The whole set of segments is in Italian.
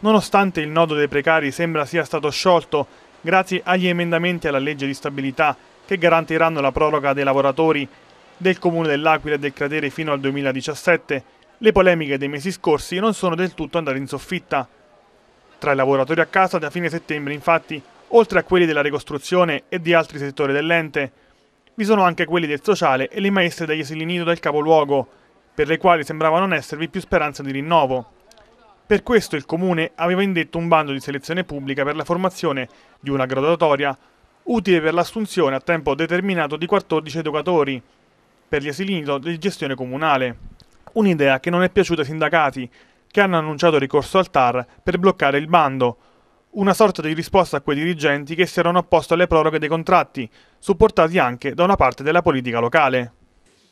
Nonostante il nodo dei precari sembra sia stato sciolto, grazie agli emendamenti alla legge di stabilità che garantiranno la proroga dei lavoratori del comune dell'Aquila e del cratere fino al 2017, le polemiche dei mesi scorsi non sono del tutto andate in soffitta. Tra i lavoratori a casa da fine settembre, infatti, oltre a quelli della ricostruzione e di altri settori dell'ente, vi sono anche quelli del sociale e le maestre degli asili nido del capoluogo, per le quali sembrava non esservi più speranza di rinnovo. Per questo il comune aveva indetto un bando di selezione pubblica per la formazione di una graduatoria utile per l'assunzione a tempo determinato di 14 educatori per gli asili nido di gestione comunale. Un'idea che non è piaciuta ai sindacati, che hanno annunciato ricorso al TAR per bloccare il bando, una sorta di risposta a quei dirigenti che si erano opposto alle proroghe dei contratti, supportati anche da una parte della politica locale.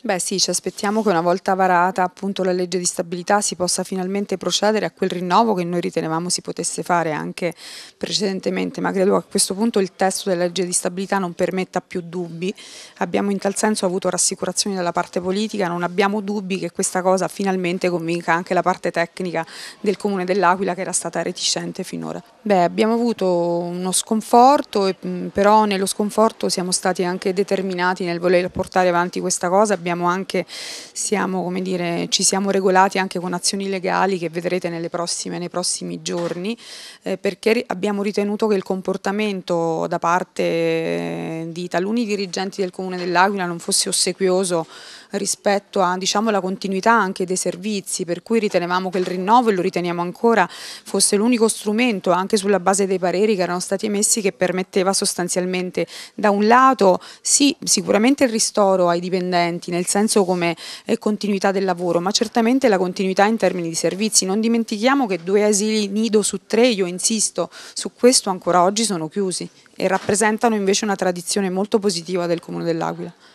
Beh sì, ci aspettiamo che una volta varata appunto la legge di stabilità si possa finalmente procedere a quel rinnovo che noi ritenevamo si potesse fare anche precedentemente, ma credo che a questo punto il testo della legge di stabilità non permetta più dubbi. Abbiamo in tal senso avuto rassicurazioni dalla parte politica, non abbiamo dubbi che questa cosa finalmente convinca anche la parte tecnica del Comune dell'Aquila che era stata reticente finora. Beh, abbiamo avuto uno sconforto, però nello sconforto siamo stati anche determinati nel voler portare avanti questa cosa, abbiamo abbiamo anche, siamo, dire, ci siamo regolati anche con azioni legali che vedrete prossime, nei prossimi giorni, eh, perché abbiamo ritenuto che il comportamento da parte eh, di taluni dirigenti del Comune dell'Aquila non fosse ossequioso rispetto alla diciamo, continuità anche dei servizi, per cui ritenevamo che il rinnovo, e lo riteniamo ancora, fosse l'unico strumento anche sulla base dei pareri che erano stati emessi che permetteva sostanzialmente da un lato sì, sicuramente il ristoro ai dipendenti nel senso come eh, continuità del lavoro, ma certamente la continuità in termini di servizi. Non dimentichiamo che due asili nido su tre, io insisto, su questo ancora oggi sono chiusi e rappresentano invece una tradizione molto positiva del Comune dell'Aquila.